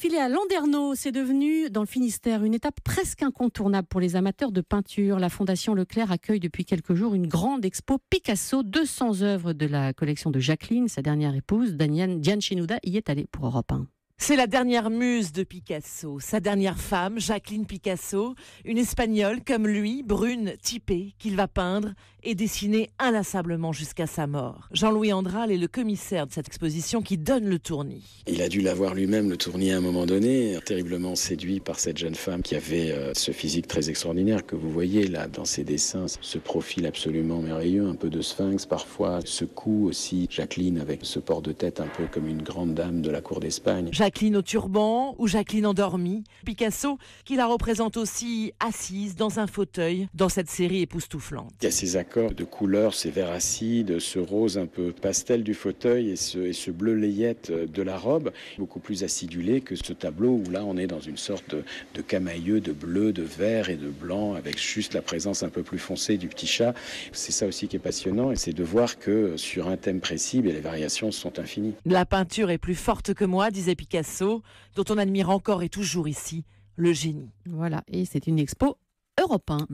Filé à Landerneau, c'est devenu, dans le Finistère, une étape presque incontournable pour les amateurs de peinture. La Fondation Leclerc accueille depuis quelques jours une grande expo Picasso. 200 œuvres de la collection de Jacqueline, sa dernière épouse, Diane Chinouda, y est allée pour Europe 1. C'est la dernière muse de Picasso, sa dernière femme, Jacqueline Picasso, une espagnole comme lui, brune, typée, qu'il va peindre et dessiner inlassablement jusqu'à sa mort. Jean-Louis Andral est le commissaire de cette exposition qui donne le tournis. Il a dû l'avoir lui-même, le tournis, à un moment donné, terriblement séduit par cette jeune femme qui avait euh, ce physique très extraordinaire que vous voyez là dans ses dessins, ce profil absolument merveilleux, un peu de sphinx parfois, ce cou aussi, Jacqueline avec ce port de tête un peu comme une grande dame de la cour d'Espagne. Jacqueline au turban ou Jacqueline endormie. Picasso, qui la représente aussi assise dans un fauteuil dans cette série époustouflante. Il y a ces accords de couleurs, ces verts acides, ce rose un peu pastel du fauteuil et ce, et ce bleu layette de la robe, beaucoup plus acidulé que ce tableau où là on est dans une sorte de, de camailleux de bleu, de vert et de blanc avec juste la présence un peu plus foncée du petit chat. C'est ça aussi qui est passionnant et c'est de voir que sur un thème précis, les variations sont infinies. La peinture est plus forte que moi, disait Picasso dont on admire encore et toujours ici le génie. Voilà, et c'est une expo européenne.